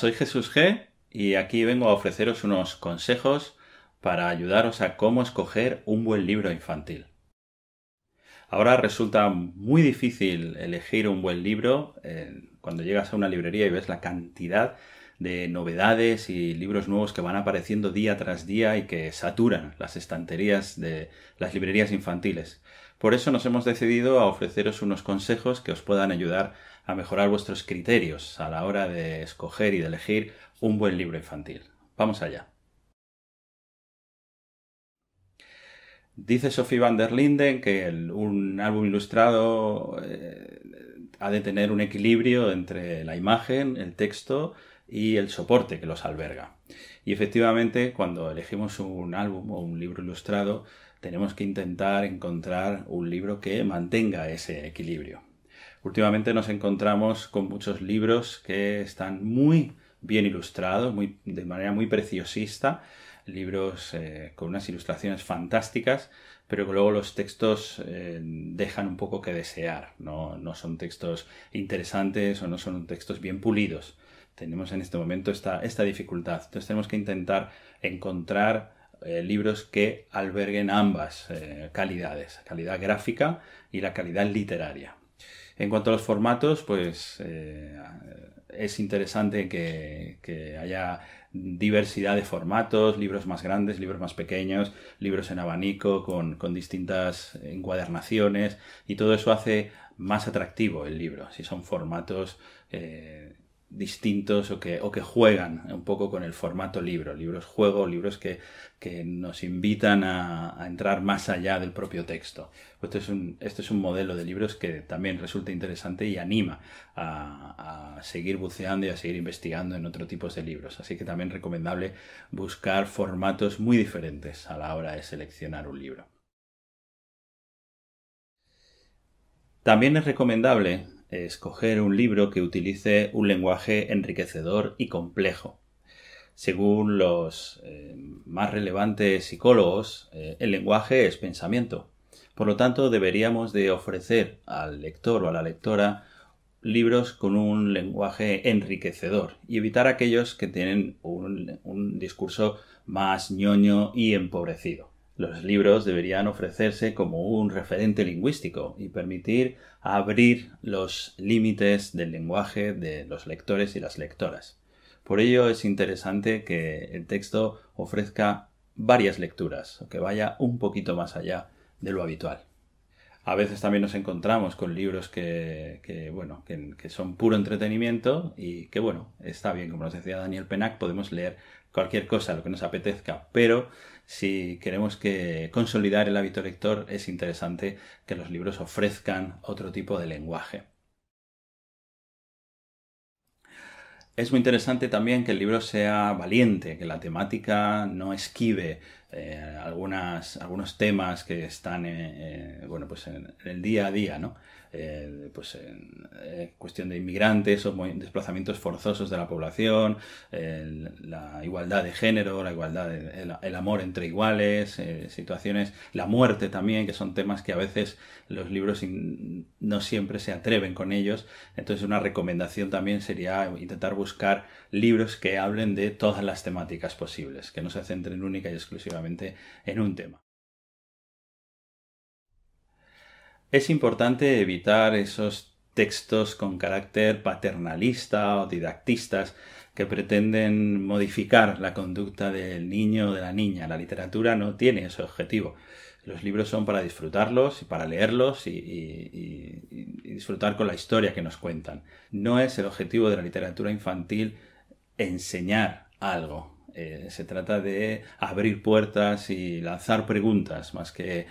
soy Jesús G y aquí vengo a ofreceros unos consejos para ayudaros a cómo escoger un buen libro infantil. Ahora resulta muy difícil elegir un buen libro eh, cuando llegas a una librería y ves la cantidad de novedades y libros nuevos que van apareciendo día tras día y que saturan las estanterías de las librerías infantiles. Por eso nos hemos decidido a ofreceros unos consejos que os puedan ayudar a mejorar vuestros criterios a la hora de escoger y de elegir un buen libro infantil. Vamos allá. Dice Sophie van der Linden que un álbum ilustrado eh, ha de tener un equilibrio entre la imagen, el texto y el soporte que los alberga. Y efectivamente, cuando elegimos un álbum o un libro ilustrado, tenemos que intentar encontrar un libro que mantenga ese equilibrio. Últimamente nos encontramos con muchos libros que están muy bien ilustrados, muy, de manera muy preciosista, libros eh, con unas ilustraciones fantásticas, pero que luego los textos eh, dejan un poco que desear, no son textos interesantes o no son textos bien pulidos tenemos en este momento esta, esta dificultad. Entonces tenemos que intentar encontrar eh, libros que alberguen ambas eh, calidades, calidad gráfica y la calidad literaria. En cuanto a los formatos, pues eh, es interesante que, haya diversidad de formatos, libros más grandes, libros más pequeños, libros en abanico con, distintas encuadernaciones y todo eso hace más atractivo el libro, si son formatos eh, distintos o que, o que juegan un poco con el formato libro, libros juego, libros que, que nos invitan a, entrar más allá del propio texto. Este es, un, es un modelo de libros que también resulta interesante y anima a, a seguir buceando y a seguir investigando en otro tipo de libros. Así que también recomendable buscar formatos muy diferentes a la hora de seleccionar un libro. También es recomendable escoger un libro que utilice un lenguaje enriquecedor y complejo. Según los eh, más relevantes psicólogos, eh, el lenguaje es pensamiento. Por lo tanto, deberíamos de ofrecer al lector o a la lectora libros con un lenguaje enriquecedor y evitar aquellos que tienen un discurso más ñoño y empobrecido. Los libros deberían ofrecerse como un referente lingüístico y permitir abrir los límites del lenguaje de los lectores y las lectoras. Por ello es interesante que el texto ofrezca varias lecturas o que vaya un poquito más allá de lo habitual. A veces también nos encontramos con libros que, bueno, que, que, son puro entretenimiento y que, bueno, está bien, como nos decía Daniel Penac, podemos leer cualquier cosa, lo que nos apetezca, pero si queremos que consolidar el hábito lector es interesante que los libros ofrezcan otro tipo de lenguaje. Es muy interesante también que el libro sea valiente, que la temática no esquive eh, algunas, algunos temas que están eh, eh, bueno, pues en, el día a día, ¿no? pues en, cuestión de inmigrantes o desplazamientos forzosos de la población, la igualdad de género, la igualdad, el, amor entre iguales, situaciones, la muerte también, que son temas que a veces los libros no siempre se atreven con ellos. Entonces una recomendación también sería intentar buscar libros que hablen de todas las temáticas posibles, que no se centren única y exclusivamente en un tema. Es importante evitar esos textos con carácter paternalista o didactistas que pretenden modificar la conducta del niño o de la niña. La literatura no tiene ese objetivo. Los libros son para disfrutarlos y para leerlos y, disfrutar con la historia que nos cuentan. No es el objetivo de la literatura infantil enseñar algo. Eh, se trata de abrir puertas y lanzar preguntas más que,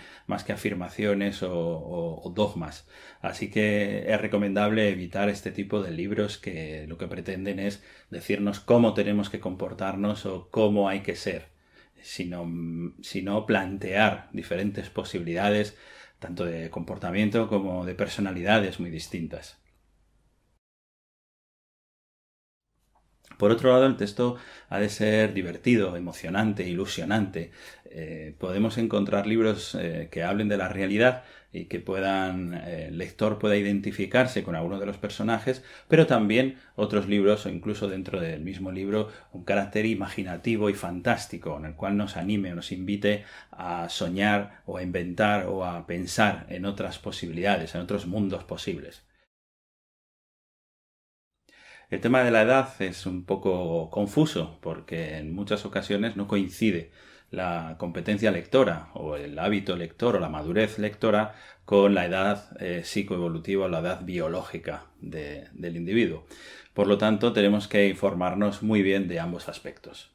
afirmaciones o, dogmas. Así que es recomendable evitar este tipo de libros que lo que pretenden es decirnos cómo tenemos que comportarnos o cómo hay que ser, sino plantear diferentes posibilidades tanto de comportamiento como de personalidades muy distintas. Por otro lado, el texto ha de ser divertido, emocionante, ilusionante. Eh, podemos encontrar libros eh, que hablen de la realidad y que puedan eh, el lector pueda identificarse con alguno de los personajes, pero también otros libros o incluso dentro del mismo libro un carácter imaginativo y fantástico en el cual nos anime o nos invite a soñar o a inventar o a pensar en otras posibilidades, en otros mundos posibles. El tema de la edad es un poco confuso porque en muchas ocasiones no coincide la competencia lectora o el hábito lector o la madurez lectora con la edad eh, psicoevolutiva o la edad biológica del individuo. Por lo tanto, tenemos que informarnos muy bien de ambos aspectos.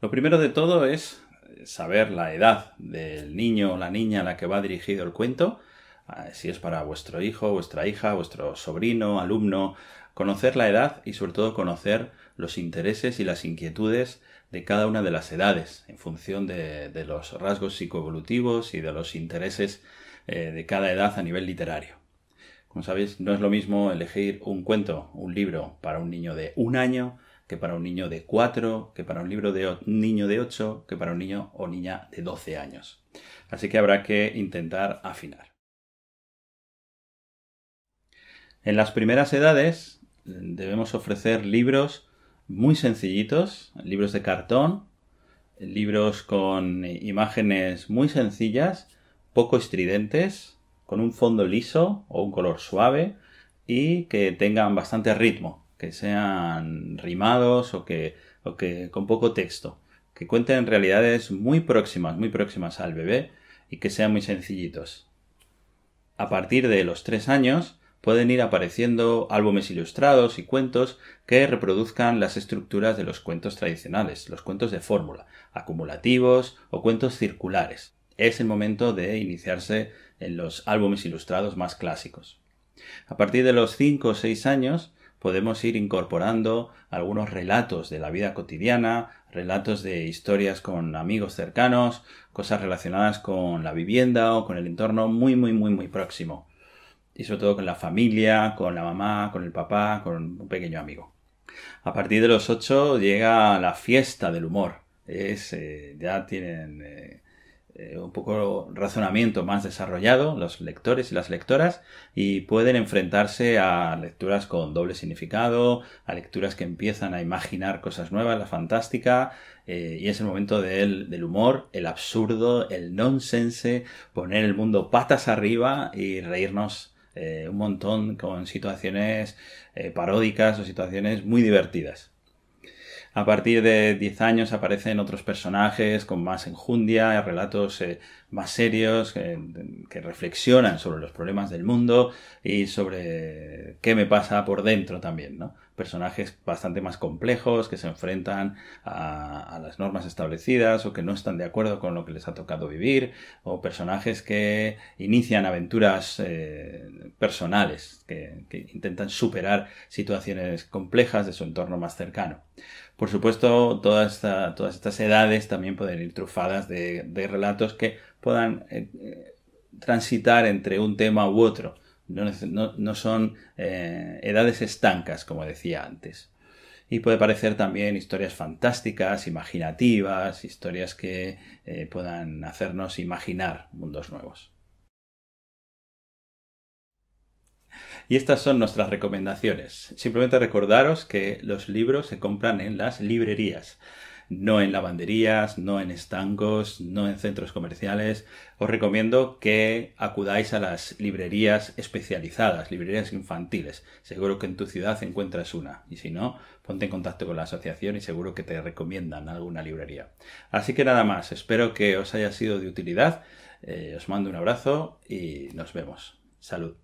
Lo primero de todo es saber la edad del niño o la niña a la que va dirigido el cuento, eh, si es para vuestro hijo, vuestra hija, vuestro sobrino, alumno, conocer la edad y sobre todo conocer los intereses y las inquietudes de cada una de las edades, en función de, los rasgos psicoevolutivos y de los intereses eh, de cada edad a nivel literario. Como sabéis, no es lo mismo elegir un cuento, un libro para un niño de un año, que para un niño de cuatro, que para un libro de niño de ocho, que para un niño o niña de doce años. Así que habrá que intentar afinar. En las primeras edades, debemos ofrecer libros muy sencillitos, libros de cartón, libros con imágenes muy sencillas, poco estridentes, con un fondo liso o un color suave y que tengan bastante ritmo, que sean rimados o que, o que con poco texto, que cuenten realidades muy próximas, muy próximas al bebé y que sean muy sencillitos. A partir de los tres años, pueden ir apareciendo álbumes ilustrados y cuentos que reproduzcan las estructuras de los cuentos tradicionales, los cuentos de fórmula, acumulativos o cuentos circulares. Es el momento de iniciarse en los álbumes ilustrados más clásicos. A partir de los 5 o 6 años podemos ir incorporando algunos relatos de la vida cotidiana, relatos de historias con amigos cercanos, cosas relacionadas con la vivienda o con el entorno muy muy muy muy próximo y sobre todo con la familia, con la mamá, con el papá, con un pequeño amigo. A partir de los 8 llega la fiesta del humor. Es, eh, ya tienen eh, eh, un poco razonamiento más desarrollado los lectores y las lectoras y pueden enfrentarse a lecturas con doble significado, a lecturas que empiezan a imaginar cosas nuevas, la fantástica, y es el momento del, del humor, el absurdo, el nonsense, poner el mundo patas arriba y reírnos eh, un montón con situaciones eh, paródicas o situaciones muy divertidas. A partir de 10 años aparecen otros personajes con más enjundia, relatos eh, más serios que, que reflexionan sobre los problemas del mundo y sobre qué me pasa por dentro también, ¿no? personajes bastante más complejos que se enfrentan a, las normas establecidas o que no están de acuerdo con lo que les ha tocado vivir o personajes que inician aventuras eh, personales que, intentan superar situaciones complejas de su entorno más cercano. Por supuesto, todas estas edades también pueden ir trufadas de, relatos que puedan eh, eh, transitar entre un tema u otro no, son eh, edades estancas, como decía antes. Y puede parecer también historias fantásticas, imaginativas, historias que eh, puedan hacernos imaginar mundos nuevos. Y estas son nuestras recomendaciones. Simplemente recordaros que los libros se compran en las librerías no en lavanderías, no en estancos, no en centros comerciales. Os recomiendo que acudáis a las librerías especializadas, librerías infantiles. Seguro que en tu ciudad encuentras una. Y si no, ponte en contacto con la asociación y seguro que te recomiendan alguna librería. Así que nada más, espero que os haya sido de utilidad. Eh, os mando un abrazo y nos vemos. Salud.